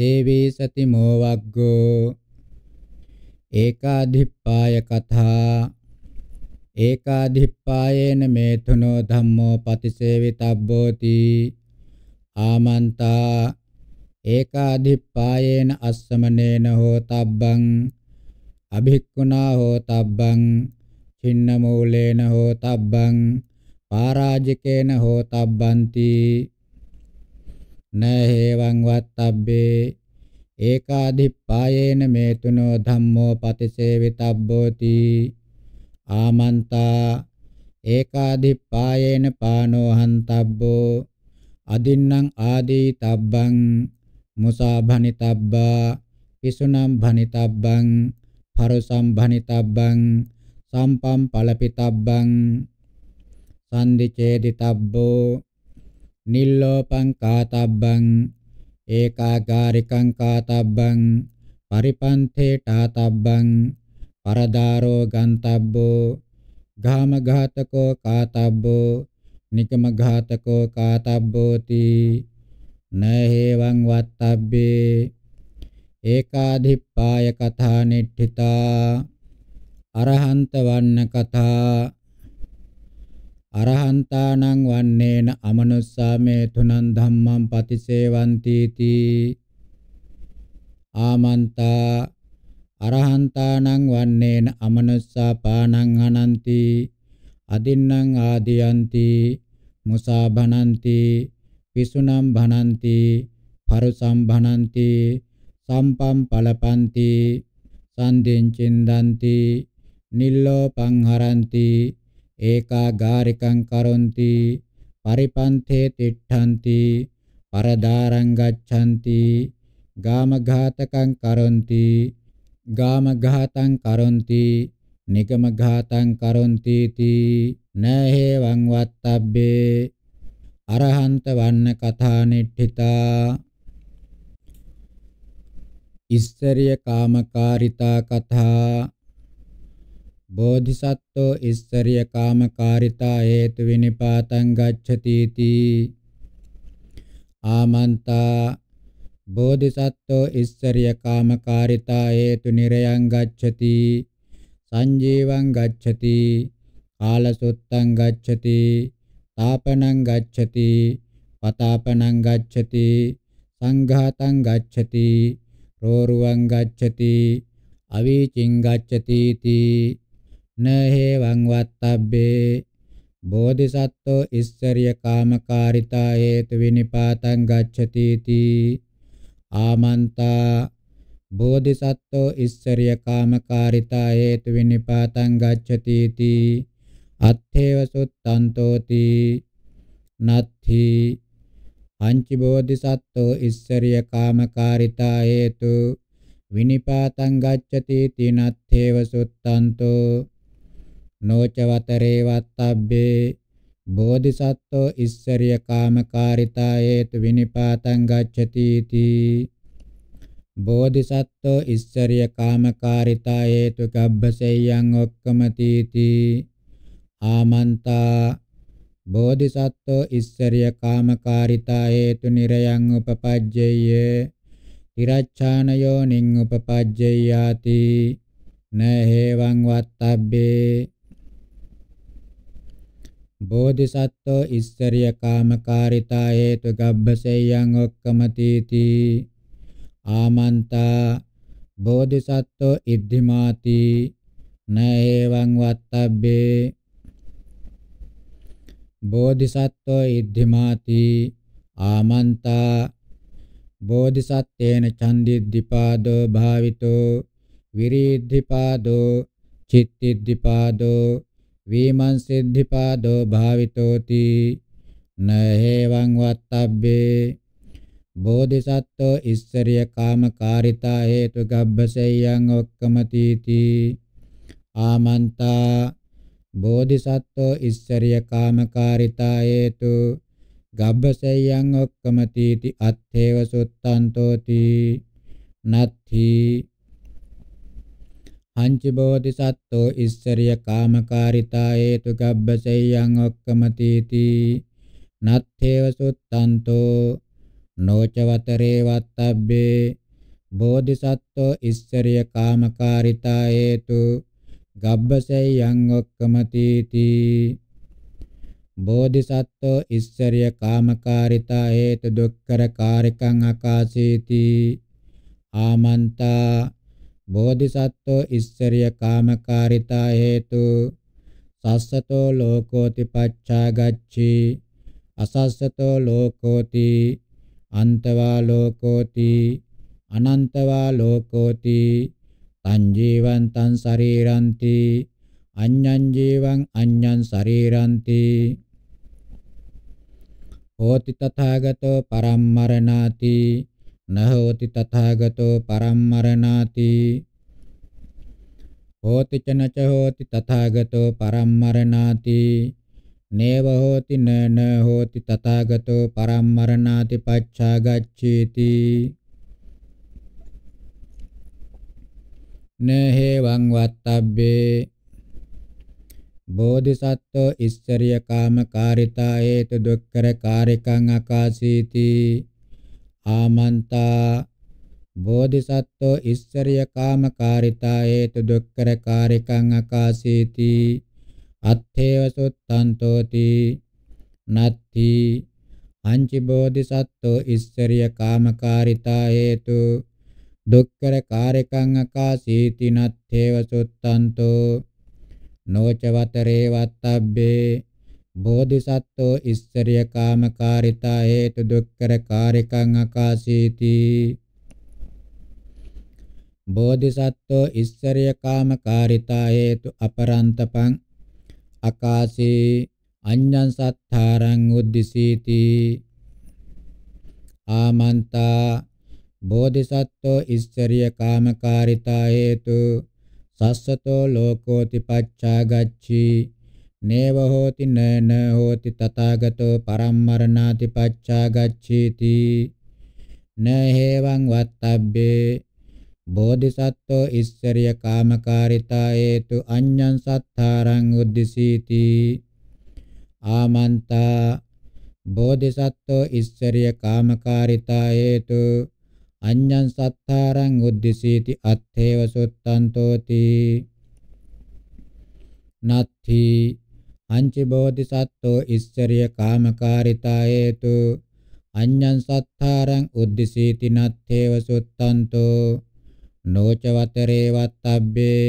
තේවී සති මෝවග්ගෝ ඒකාධිප්පාය කථා ඒකාධිප්පායේන මේතුනෝ ධම්මෝ පතිසේවිතබ්බෝති ආමන්තා ඒකාධිප්පායේන අස්සමනේන හෝතබ්බං අභික්ඛුනා හෝතබ්බං චින්න මූලේන හෝතබ්බං පාරාජිකේන හෝතබ්බන්ති න හේවං වත්තබ්බේ ඒකාදිප්පායේන මේතුනෝ ධම්මෝ පතිසේවිතබ්බෝති ආමන්තා ඒකාදිප්පායේන පානෝ හන්තබ්බෝ අදින්නම් ආදී තබ්බං මුසා භනිතබ්බා පිසුනම් භනිතබ්බං පරුසම් භනිතබ්බං සම්පම් පලපිතබ්බං සන්දිචේදිතබ්බෝ නිල්ලෝපං කාතබ්බං ඒකාගාරිකං කාතබ්බං පරිපන්තේ ඨාතබ්බං පරදාරෝ ගන්තබ්බෝ ගාමඝාතකෝ කාතබ්බෝ නිකමඝාතකෝ කාතබ්බෝති නහේවං වත්තබ්බේ ඒකාධිප්පාය කථා නිට්ඨිතා අරහන්ත වන්න කථා අරහන්තානං වන්නේන අමනුස්සාමේ තුනං ධම්මං පතිසේවಂತಿ තී ආමන්තා අරහන්තානං වන්නේන අමනුස්සා පානං අනන්ති අදින්නම් ආදියන්ති මුසා භනන්ති විසුනම් භනන්ති පරුසම් භනන්ති සම්පම් පලපන්ති සන්දෙන් චින්දන්ති නිල්ලෝ පංහරන්ති ඒකාගාරිකං කරොන්ති පරිපන්තේ තිට්ඨන්ති පරදාරං ගච්ඡanti ගාමඝාතකං කරොන්ති ගාමඝාතං කරොන්ති නිගමඝාතං කරොන්ති තී නහේවං වත්තබ්බේ අරහන්ත වන්න කථා නිට්ඨිතා ඉස්සරිය කාමකාරිතා කථා බෝධිසත්වෝ ඉස්සරිය කාමකාරිතා හේතු විනිපාතං ගච්ඡති තී ආමන්තා බෝධිසත්වෝ ඉස්සරිය කාමකාරිතා හේතු නිරයං ගච්ඡති සංජීවං ගච්ඡති කාලසුත්තං ගච්ඡති තාපනං ගච්ඡති පතාපනං ගච්ඡති සංඝාතං ගච්ඡති රෝරුවං ගච්ඡති අවීචින් ගච්ඡති තී නහේවං වත්තබ්බේ බෝධිසත්වෝ ඉස්සරිය කාමකාරිතා හේතු විනිපාතං ගච්ඡති තී ආමන්තා බෝධිසත්වෝ ඉස්සරිය කාමකාරිතා හේතු විනිපාතං ගච්ඡති තී අත්ථේව සුත්තන්තෝති නත්ථි අංචි බෝධිසත්වෝ ඉස්සරිය කාමකාරිතා හේතු විනිපාතං ගච්ඡති තිනත්තේව සුත්තන්තෝ නොච වතරේ වත්තබ්බේ බෝධිසත්වෝ ඉස්සරිය කාමකාරිතා හේතු විනිපාතං ගච්ඡති තී බෝධිසත්වෝ ඉස්සරිය කාමකාරිතා හේතු ගබ්බසෙය්‍යං ඔක්කමති තී ආමන්තා බෝධිසත්වෝ ඉස්සරිය කාමකාරිතා හේතු නිරයන් උපපජ්ජේය තිරච්ඡානයෝ නින් උපපජ්ජයාති නහේවං වත්තබ්බේ බෝධිසත්වෝ ඉස්සරිය කාමකාරිතා හේතු ගබ්බසෙයං ඔක්කමතිති ආමන්තා බෝධිසත්වෝ ඉද්ධිමාති නේවං වත්තබ්බේ බෝධිසත්වෝ ඉද්ධිමාති ආමන්තා බෝධිසත්තේන චන්දිද්දිපාදෝ භාවිතෝ විරිද්ධිපාදෝ චිත්තිද්දිපාදෝ වීමන්සිද්ධිපාදෝ භාවිතෝති නහේවං වත්තබ්බේ බෝධිසත්වෝ ඉස්සරිය කාමකාරිතා හේතු ගබ්බසෙයං ඔක්කමති තී ආමන්තා බෝධිසත්වෝ ඉස්සරිය කාමකාරිතා හේතු ගබ්බසෙයං ඔක්කමති තී අත්ථේව සුත්තන්තෝති නත්ථී අංචි බෝධි සත්වෝ ඉස්සරිය කාමකාරිතා හේතු ගබ්බසෙයං ඔක්කමතිති නත්තේව සුත්තන්තෝ නොචවතරේ වත්තබ්බේ බෝධිසත්වෝ ඉස්සරිය කාමකාරිතා හේතු ගබ්බසෙයං ඔක්කමතිති බෝධිසත්වෝ ඉස්සරිය කාමකාරිතා හේතු දුක්කර කාරිකං අකාසීති ආමන්තා බෝධිසත්වෝ ඉස්සරිය කාමකාරිතා හේතු සස්සතෝ ලෝකෝති පච්චා ගච්ඡි අසස්සතෝ ලෝකෝති අන්තවා ලෝකෝති අනන්තවා ලෝකෝති තං ජීවං තං ශරීරಂತಿ අඤ්ඤං ජීවං අඤ්ඤං ශරීරಂತಿ හෝති තථාගතෝ පරම්මරණාති නහෝති තථාගතෝ පරම්මරණාති හෝති චනච හෝති තථාගතෝ පරම්මරණාති නේව හෝති නන හෝති තථාගතෝ පරම්මරණාති පච්ඡාගච්ඡේති නහේවං වත්තබ්බේ බෝධිසත්ත්ව ඉස්සරිය කාමකාරිතා හේතු දුක්කර කාරිකං අකාසීති ආමන්තා බෝධිසත්වෝ ඉස්සරිය කාමකාරිතා හේතු දුක්කරකාරිකං අකාසීති අත්තේව සුත්තන්තෝති නත්ති අංචි බෝධිසත්වෝ ඉස්සරිය කාමකාරිතා හේතු දුක්කරකාරිකං අකාසීති නත්තේව සුත්තන්තෝ නොචවතරේ වත්තබ්බේ බෝධිසත්වෝ ඉස්සරිය කාමකාරිතා හේතු දුක්කර කාරිකං අකාසීති බෝධිසත්වෝ ඉස්සරිය කාමකාරිතා හේතු අපරන්තපං අකාසී අඤ්ඤං සත්තාරං උද්දිසීති ආමන්තා බෝධිසත්වෝ ඉස්සරිය කාමකාරිතා හේතු සස්සතෝ ලෝකෝති පච්චා ගච්ඡී නේව හෝති නන හෝති තථාගතෝ පරම්මරණාති පච්චාගච්ඡීති නහේවං වත්තබ්බේ බෝධිසත්වෝ ඉස්සරිය කාමකාරිතා හේතු අඤ්ඤං සත්තාරං උද්දිසීති ආමන්තා බෝධිසත්වෝ ඉස්සරිය කාමකාරිතා හේතු අඤ්ඤං සත්තාරං උද්දිසීති අත්ථේව සුත්තන්තෝති නත්ථී අංචි බෝධිසත්වෝ ඉස්සරිය කාමකාරිතා හේතු අඤ්ඤං සත්තාරං උද්දිසීති නත්තේව සුත්තන්තෝ නෝචවතරේ වත්තබ්බේ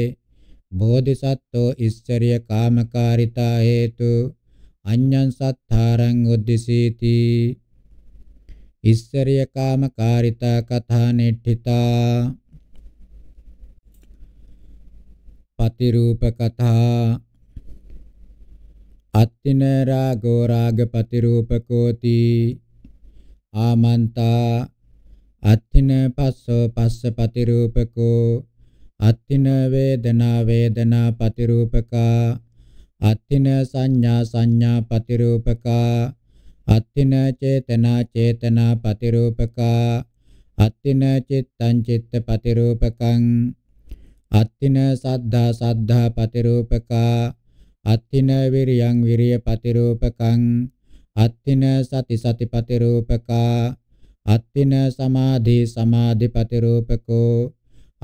බෝධිසත්වෝ ඉස්සරිය කාමකාරිතා හේතු අඤ්ඤං සත්තාරං උද්දිසීති ඉස්සරිය කාමකාරිතා කථා නෙට්ඨිතා පතිරූප කථා අත්තින රාගෝ රාගපති රූපකෝති ආමන්තා අත්තින පස්සෝ පස්සපති රූපකෝ අත්තින වේදනා වේදනා පති රූපකා අත්තින සංඥා සංඥා පති රූපකා අත්තින චේතනා චේතනා පති රූපකා අත්තින චිත්තං චිත්ත පති රූපකං අත්තින සද්ධා සද්ධා පති රූපකා අත්තින විරියං විරිය පතිරූපකං අත්තින සති සති පතිරූපකා අත්තින සමාධි සමාධි පතිරූපකෝ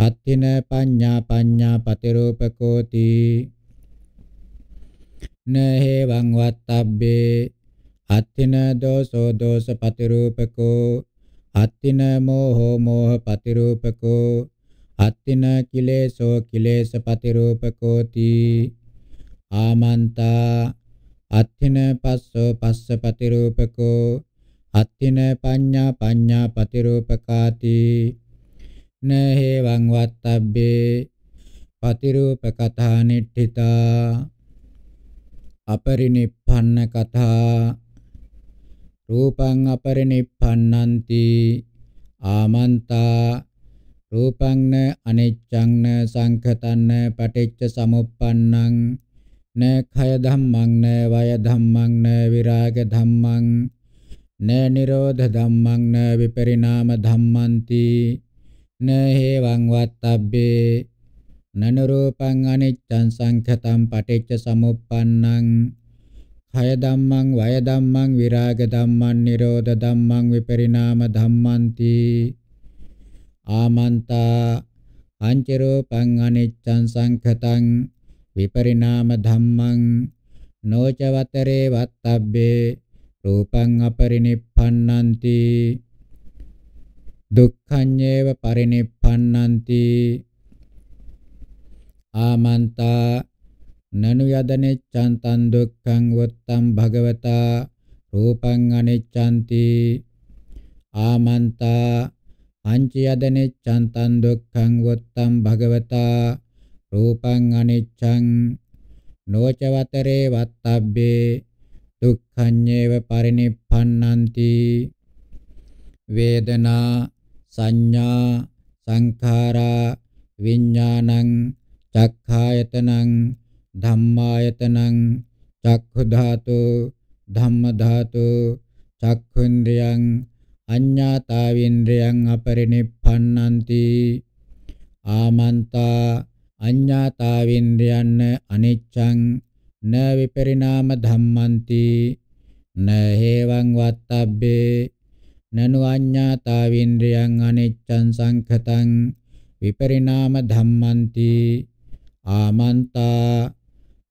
අත්තින පඤ්ඤා පඤ්ඤා පතිරූපකෝති නහේවං වත්තබ්බේ අත්තින දෝසෝ දෝස පතිරූපකෝ අත්තින මෝහෝ මෝහ පතිරූපකෝ අත්තින කිලේසෝ කිලේස පතිරූපකෝති ආමන්තා අත්ථින පස්සෝ පස්ස පතිරූපකෝ අත්ථින පඤ්ඤා පඤ්ඤා පතිරූපකාති නහේවං වත්තබ්බේ පතිරූපකතා නිට්ඨිතා අපරිනිප්පන්න කතා රූපං අපරිනිප්පන්නන්ති ආමන්තා රූපං න අනිච්ඡං න සංඛතං න පටිච්ච සමුප්පන්නං න ඛය ධම්මං න වය ධම්මං න විරාග ධම්මං න නිරෝධ ධම්මං න විපරිණාම ධම්මන්ති න හේවං වත්තබ්බේ නන රූපං අනිච්චං සංඛතං පටිච්ච සමුප්පන්නං ඛය ධම්මං වය ධම්මං විරාග ධම්මං නිරෝධ ධම්මං විපරිණාම ධම්මන්ති ආමන්තා අංච රූපං අනිච්චං සංඛතං විපරිණාම ධම්මං නොචවතරේ වත්තබ්බේ රූපං අපරිනිප්පන්නන්ති දුක්ඛඤ්ඤේව පරිනිප්පන්නන්ති ආමන්තා නනු යදනෙච්ඡන් තන් දුක්ඛං වත්තම් භගවතා රූපං අනෙච්ඡන්ති ආමන්තා අංච යදනෙච්ඡන් තන් දුක්ඛං වත්තම් භගවතා රූපං අනිච්ඡං නොචවතරේ වත්තබ්බේ දුක්ඛඤ්ඤේව පරිනිප්පන්නන්ති වේදනා සංඥා සංඛාරා විඥානං චක්ඛායතනං ධම්මායතනං චක්ඛු ධාතු ධම්ම ධාතු චක්ඛුන්ද්‍රයන් අඤ්ඤාතාවින්ද්‍රයන් අපරිනිප්පන්නන්ති ආමන්තා අඤ්ඤාතාවින්ද්‍රයන් අනිච්ඡං න විපරිණාම ධම්මන්ති න හේවං වත්තබ්බේ නනු අඤ්ඤාතාවින්ද්‍රයන් අනිච්ඡං සංඛතං විපරිණාම ධම්මන්ති ආමන්තා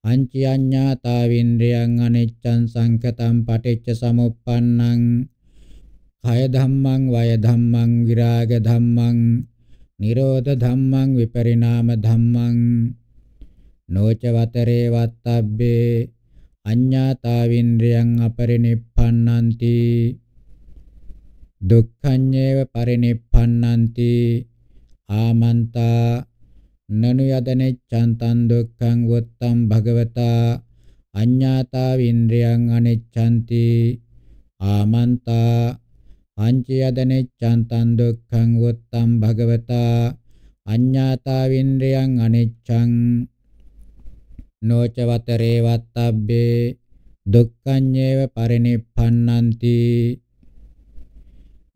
අංචි අඤ්ඤාතාවින්ද්‍රයන් අනිච්ඡං සංඛතං පටිච්ච සමුප්පන්නං කය ධම්මං වය ධම්මං විරාග ධම්මං නිරෝධ ධම්මං විපරිණාම ධම්මං නොච වතරේ වත්තබ්බේ අඤ්ඤාතාවින්ද්‍රයන් අපරිනිප්පන්නන්ති දුක්ඛඤ්ඤේව පරිනිප්පන්නන්ති ආමන්තා නනු යදනෙච්ඡන්තං දුක්ඛං වොත්තං භගවතා අඤ්ඤාතාවින්ද්‍රයන් අනෙච්ඡන්ති ආමන්තා අංචයදනෙච්ඡන්තං දුක්ඛං වොත්තම් භගවතා අඤ්ඤාතාවින්ද්‍රයන් අනෙච්ඡං නොචවතරේ වත්තබ්බේ දුක්ඛඤ්ඤේව පරිනිප්පන්නಂತಿ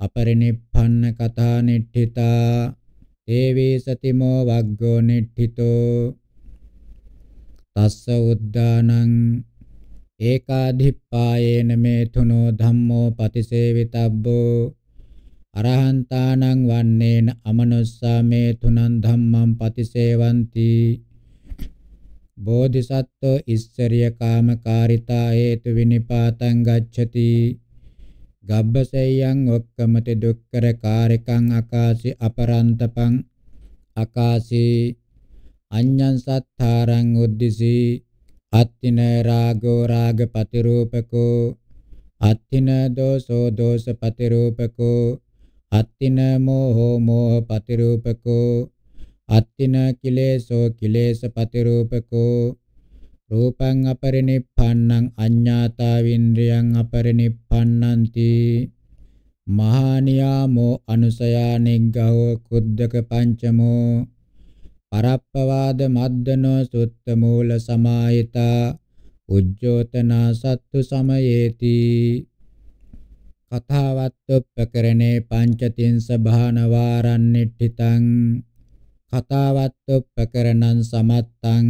අපරිනිප්පන්න කතා නිට්ඨිතා ඒවේ සතිමෝ වග්ගෝ නිට්ඨිතෝ තස්ස උද්දානං ඒකාධිප්පායේන මේතුනෝ ධම්මෝ පතිසේවිතබ්බෝ අරහන්තානං වන්නේන අමනුස්සා මේතුනං ධම්මං පතිසේවಂತಿ බෝධිසත්වෝ ඉස්සරිය කාමකාරිතා හේතු විනිපාතං ගච්ඡති ගබ්බසෙයං ඔක්කමති දුක්කර කාරිකං අකාසි අපරන්තපං අකාසි අඤ්ඤං සත්තාරං උද්දිසී අත්තින රාගෝ රාග පතිරූපකෝ අත්තින දෝසෝ දෝස පතිරූපකෝ අත්තින මෝහෝ මෝහ පතිරූපකෝ අත්තින කිලේසෝ කිලේස පතිරූපකෝ රූපං අපරිනිප්පන්නං අඤ්ඤාතාවින්ද්‍රියං අපරිනිප්පන්නන්ති මහානියාමෝ අනුසයා නිග්ගහෝ කුද්දක පංචමෝ පරප්පවාද මද්දනෝ සුත්ත මූල සමායතා උජ්ජෝතනා සත්තු සමයේති කතාවත් උපකරණේ පංචතින්ස භානවාරන්නිට්ඨිතං කතාවත් උපකරණං සමත්තං